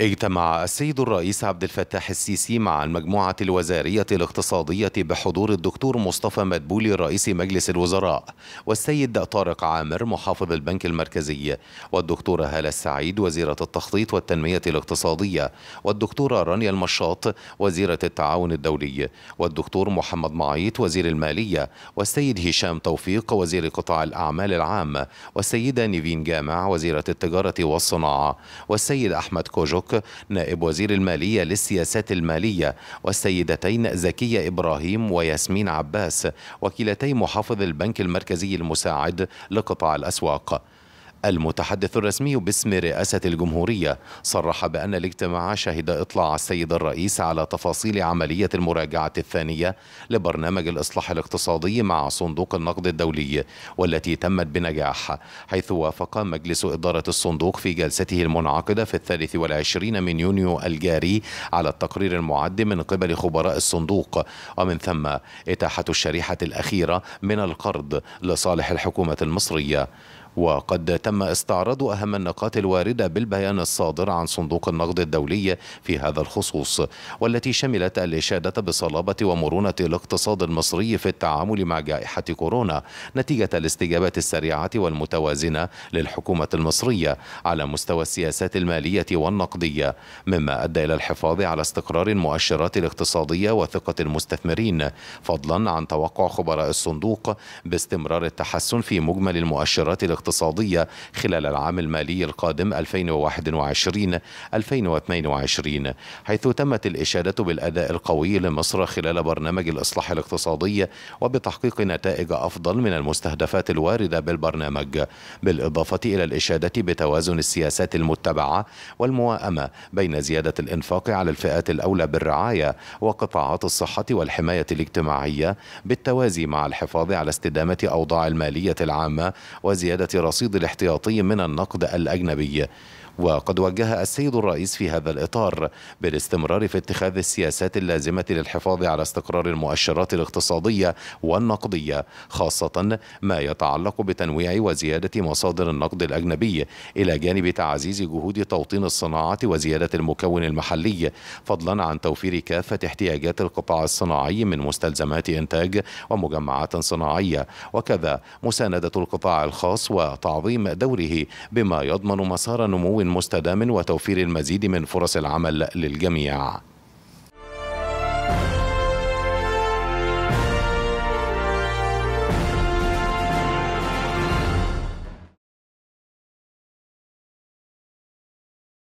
اجتمع السيد الرئيس عبد الفتاح السيسي مع المجموعة الوزارية الاقتصادية بحضور الدكتور مصطفى مدبولي رئيس مجلس الوزراء والسيد طارق عامر محافظ البنك المركزي والدكتورة هالة السعيد وزيرة التخطيط والتنمية الاقتصادية والدكتورة رانيا المشاط وزيرة التعاون الدولي والدكتور محمد معيط وزير المالية والسيد هشام توفيق وزير قطاع الأعمال العام والسيدة نيفين جامع وزيرة التجارة والصناعة والسيد أحمد كوجوك الشرق نائب وزير المالية للسياسات المالية والسيدتين زكية إبراهيم وياسمين عباس وكيلتي محافظ البنك المركزي المساعد لقطاع الأسواق المتحدث الرسمي باسم رئاسة الجمهورية صرح بأن الاجتماع شهد إطلاع السيد الرئيس على تفاصيل عملية المراجعة الثانية لبرنامج الإصلاح الاقتصادي مع صندوق النقد الدولي والتي تمت بنجاح حيث وافق مجلس إدارة الصندوق في جلسته المنعقدة في الثالث والعشرين من يونيو الجاري على التقرير المعد من قبل خبراء الصندوق ومن ثم إتاحة الشريحة الأخيرة من القرض لصالح الحكومة المصرية وقد تم استعراض أهم النقاط الواردة بالبيان الصادر عن صندوق النقد الدولي في هذا الخصوص والتي شملت الإشادة بصلابة ومرونة الاقتصاد المصري في التعامل مع جائحة كورونا نتيجة الاستجابة السريعة والمتوازنة للحكومة المصرية على مستوى السياسات المالية والنقدية مما أدى إلى الحفاظ على استقرار المؤشرات الاقتصادية وثقة المستثمرين فضلا عن توقع خبراء الصندوق باستمرار التحسن في مجمل المؤشرات الاقتصادية الاقتصادية خلال العام المالي القادم 2021-2022 حيث تمت الإشادة بالأداء القوي لمصر خلال برنامج الإصلاح الاقتصادي وبتحقيق نتائج أفضل من المستهدفات الواردة بالبرنامج بالإضافة إلى الإشادة بتوازن السياسات المتبعة والمواءمة بين زيادة الإنفاق على الفئات الأولى بالرعاية وقطاعات الصحة والحماية الاجتماعية بالتوازي مع الحفاظ على استدامة أوضاع المالية العامة وزيادة رصيد الاحتياطي من النقد الأجنبي وقد وجه السيد الرئيس في هذا الإطار بالاستمرار في اتخاذ السياسات اللازمة للحفاظ على استقرار المؤشرات الاقتصادية والنقدية خاصة ما يتعلق بتنويع وزيادة مصادر النقد الأجنبي إلى جانب تعزيز جهود توطين الصناعة وزيادة المكون المحلي فضلا عن توفير كافة احتياجات القطاع الصناعي من مستلزمات إنتاج ومجمعات صناعية وكذا مساندة القطاع الخاص وتعظيم دوره بما يضمن مسار نمو مستدام وتوفير المزيد من فرص العمل للجميع